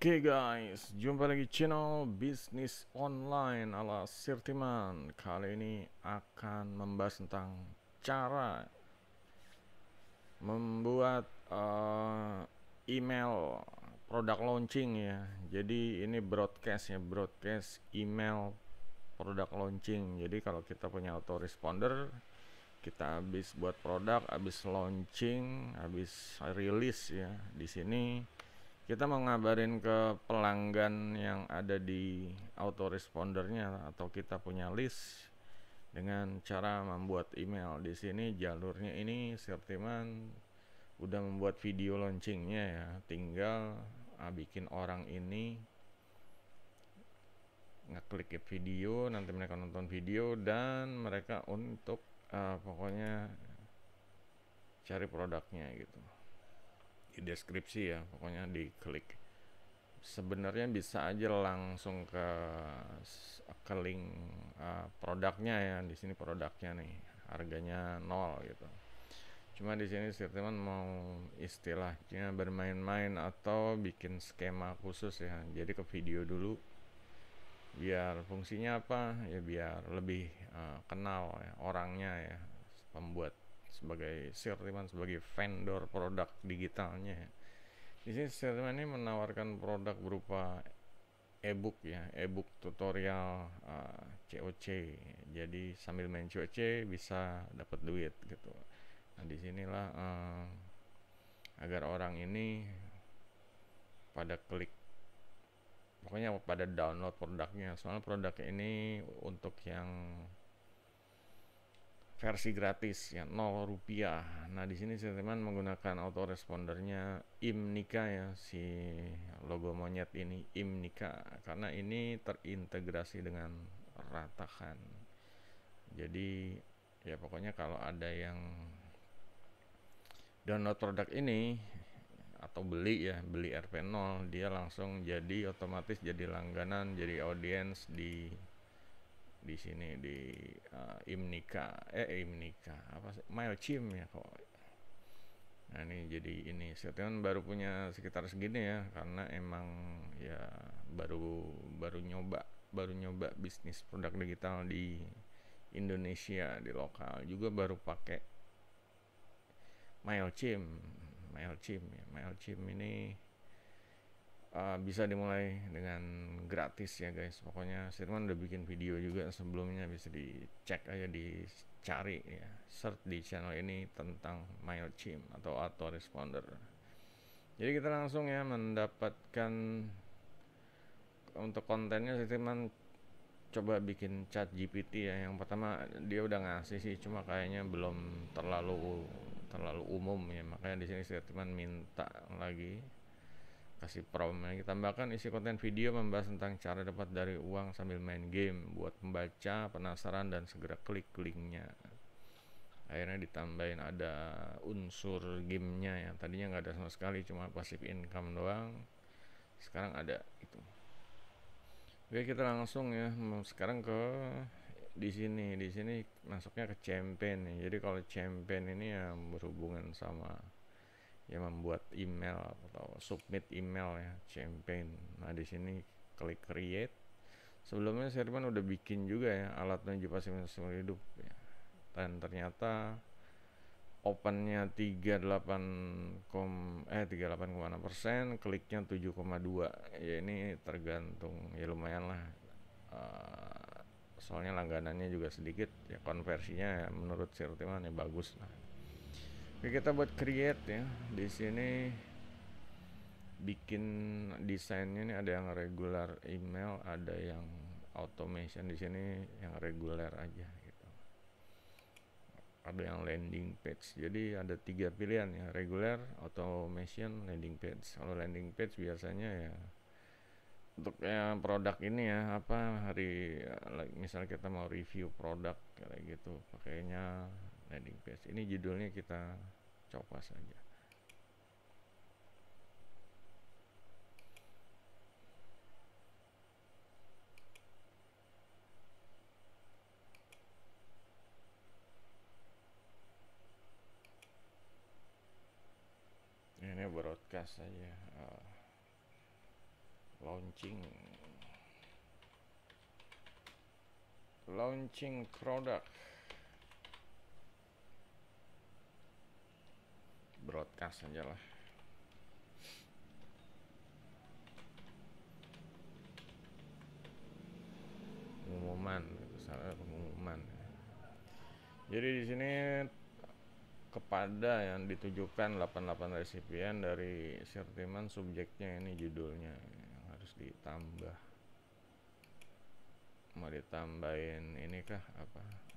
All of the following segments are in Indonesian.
Oke okay guys, jumpa lagi channel bisnis online ala Sirtiman Kali ini akan membahas tentang cara membuat uh, email produk launching ya Jadi ini broadcast ya, broadcast email produk launching Jadi kalau kita punya autoresponder kita habis buat produk, habis launching, habis rilis ya di sini kita mau ngabarin ke pelanggan yang ada di autorespondernya atau kita punya list dengan cara membuat email di sini jalurnya ini Sertiman udah membuat video launchingnya ya tinggal ah, bikin orang ini ngeklik video nanti mereka nonton video dan mereka untuk uh, pokoknya cari produknya gitu deskripsi ya pokoknya di klik sebenarnya bisa aja langsung ke ke link uh, produknya ya di sini produknya nih harganya nol gitu cuma di sini teman mau istilahnya bermain-main atau bikin skema khusus ya jadi ke video dulu biar fungsinya apa ya biar lebih uh, kenal ya orangnya ya pembuat sebagai Sirtiman sebagai vendor produk digitalnya. Di sini Sirtiman ini menawarkan produk berupa e-book ya, e-book tutorial uh, eh, COC. Jadi sambil main COC bisa dapat duit gitu. Nah, sinilah uh, agar orang ini pada klik pokoknya pada download produknya soalnya produk ini untuk yang versi gratis ya 0 rupiah nah di sini teman menggunakan autorespondernya imnika ya si logo monyet ini imnika karena ini terintegrasi dengan ratakan jadi ya pokoknya kalau ada yang download produk ini atau beli ya beli RP0 dia langsung jadi otomatis jadi langganan jadi audiens di di sini di uh, Imnika eh Imnika eh, apa sih? Mailchimp ya kok nah ini jadi ini settingan baru punya sekitar segini ya karena emang ya baru baru nyoba baru nyoba bisnis produk digital di Indonesia di lokal juga baru pakai Mailchimp Mailchimp ya Mailchimp ini uh, bisa dimulai dengan gratis ya guys pokoknya Sirman udah bikin video juga sebelumnya bisa dicek aja dicari ya search di channel ini tentang MailChimp atau autoresponder jadi kita langsung ya mendapatkan untuk kontennya Sirman coba bikin chat GPT ya yang pertama dia udah ngasih sih cuma kayaknya belum terlalu terlalu umum ya makanya di sini Sirman minta lagi kasih prom lagi tambahkan isi konten video membahas tentang cara dapat dari uang sambil main game buat pembaca penasaran dan segera klik linknya akhirnya ditambahin ada unsur gamenya yang tadinya nggak ada sama sekali cuma passive income doang sekarang ada itu oke kita langsung ya sekarang ke di sini di sini masuknya ke champion. jadi kalau champion ini yang berhubungan sama ya membuat email atau submit email ya campaign nah di sini klik create sebelumnya Sherman udah bikin juga ya alat menuju pasifisme seumur hidup ya. dan ternyata opennya 38 kom eh 38,6 persen kliknya 7,2 ya ini tergantung ya lumayan lah uh, soalnya langganannya juga sedikit ya konversinya ya, menurut Sherman ya bagus lah Oke, ya, kita buat create ya. Di sini bikin desainnya ini ada yang regular email, ada yang automation di sini yang reguler aja gitu. Ada yang landing page. Jadi ada tiga pilihan ya, reguler, automation, landing page. Kalau landing page biasanya ya untuk ya, produk ini ya apa hari like, misal kita mau review produk kayak gitu pakainya landing page ini judulnya kita coba saja ini broadcast saja uh, launching launching product podcast aja lah pengumuman gitu. salah pengumuman jadi di sini kepada yang ditujukan 88 resipien dari sertiman subjeknya ini judulnya yang harus ditambah mau ditambahin ini kah apa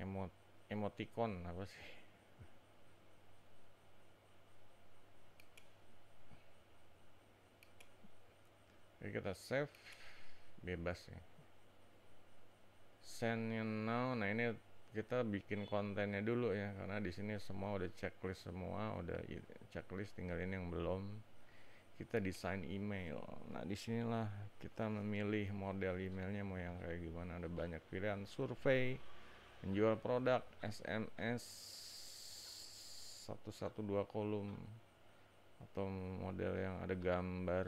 emot emoticon apa sih Oke, kita save bebas ya send you now nah ini kita bikin kontennya dulu ya karena di sini semua udah checklist semua udah checklist tinggal ini yang belum kita desain email nah disinilah kita memilih model emailnya mau yang kayak gimana ada banyak pilihan survei penjual produk SMS 112 kolom atau model yang ada gambar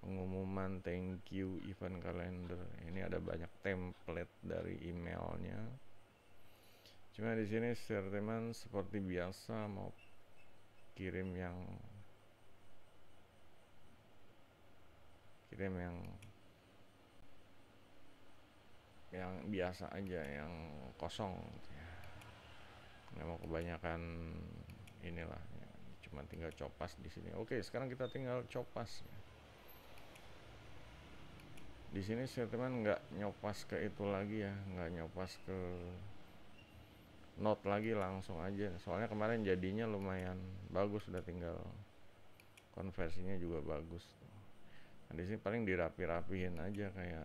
pengumuman thank you event kalender ini ada banyak template dari emailnya cuma di sini teman seperti biasa mau kirim yang kirim yang yang biasa aja yang kosong gitu ya. nggak mau kebanyakan inilah ya, cuma tinggal copas di sini oke sekarang kita tinggal copas ya. di sini teman nggak nyopas ke itu lagi ya nggak nyopas ke not lagi langsung aja soalnya kemarin jadinya lumayan bagus udah tinggal konversinya juga bagus nah, di sini paling dirapi-rapihin aja kayak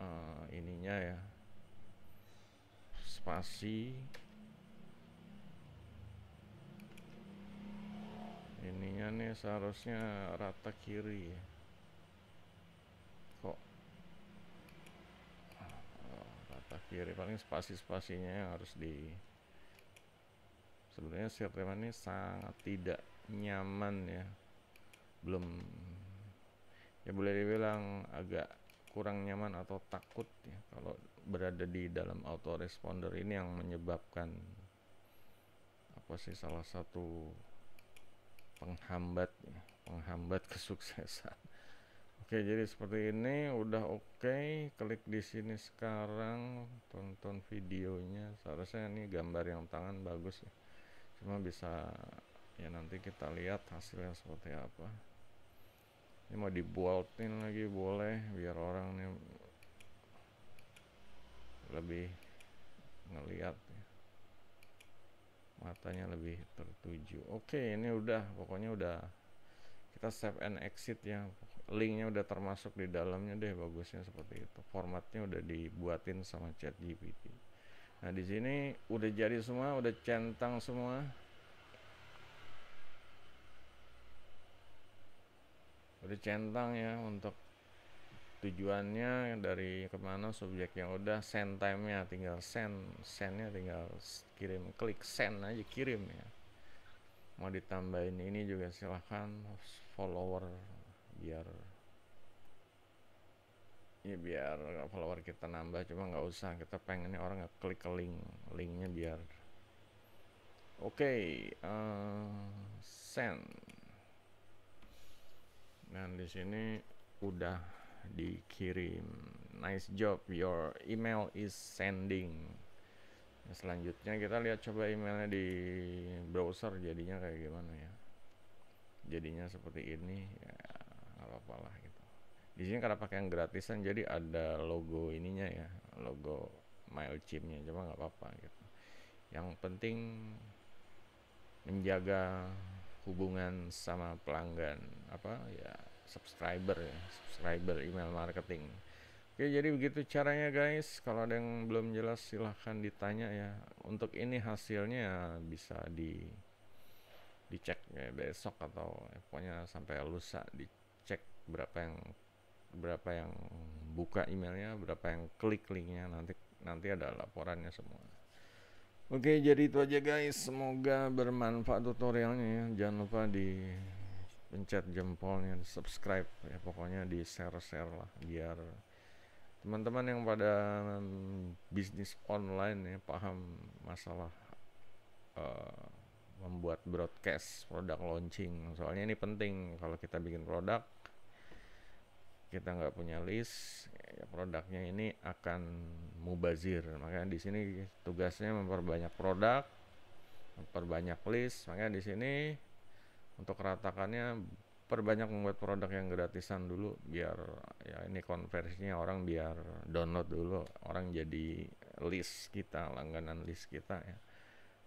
uh, ininya ya spasi ininya nih seharusnya rata kiri ya kok oh, rata kiri paling spasi-spasinya yang harus di sebenarnya sirtema ini sangat tidak nyaman ya belum ya boleh dibilang agak kurang nyaman atau takut ya kalau berada di dalam autoresponder ini yang menyebabkan apa sih salah satu penghambat ya, penghambat kesuksesan. Oke, jadi seperti ini udah oke, okay. klik di sini sekarang tonton videonya. Seharusnya ini gambar yang tangan bagus ya. Cuma bisa ya nanti kita lihat hasilnya seperti apa ini mau dibuatin lagi boleh biar orang nih lebih ngelihat ya. matanya lebih tertuju oke ini udah pokoknya udah kita save and exit ya linknya udah termasuk di dalamnya deh bagusnya seperti itu formatnya udah dibuatin sama chat GPT nah di sini udah jadi semua udah centang semua seperti centang ya untuk tujuannya dari kemana subjek yang udah send time-nya tinggal send sendnya tinggal kirim klik send aja kirim ya mau ditambahin ini juga silahkan follower biar ya biar follower kita nambah cuma nggak usah kita pengen orang nggak klik ke link linknya biar oke okay, uh, eh, send dan di sini udah dikirim nice job your email is sending nah, selanjutnya kita lihat coba emailnya di browser jadinya kayak gimana ya jadinya seperti ini ya apa-apa lah gitu di sini karena pakai yang gratisan jadi ada logo ininya ya logo Mailchimpnya cuma nggak apa-apa gitu yang penting menjaga hubungan sama pelanggan apa ya subscriber ya subscriber email marketing oke jadi begitu caranya guys kalau ada yang belum jelas silahkan ditanya ya untuk ini hasilnya ya bisa di dicek ya, besok atau pokoknya sampai lusa dicek berapa yang berapa yang buka emailnya berapa yang klik linknya nanti nanti ada laporannya semua Oke, jadi itu aja guys. Semoga bermanfaat tutorialnya ya. Jangan lupa di pencet jempolnya, subscribe ya pokoknya di share-share lah biar teman-teman yang pada bisnis online ya paham masalah uh, membuat broadcast produk launching. Soalnya ini penting kalau kita bikin produk kita nggak punya list ya produknya ini akan mubazir makanya di sini tugasnya memperbanyak produk memperbanyak list makanya di sini untuk ratakannya perbanyak membuat produk yang gratisan dulu biar ya ini konversinya orang biar download dulu orang jadi list kita langganan list kita ya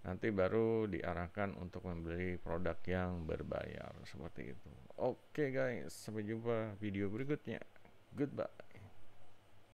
nanti baru diarahkan untuk membeli produk yang berbayar seperti itu Oke okay guys, sampai jumpa video berikutnya. Goodbye.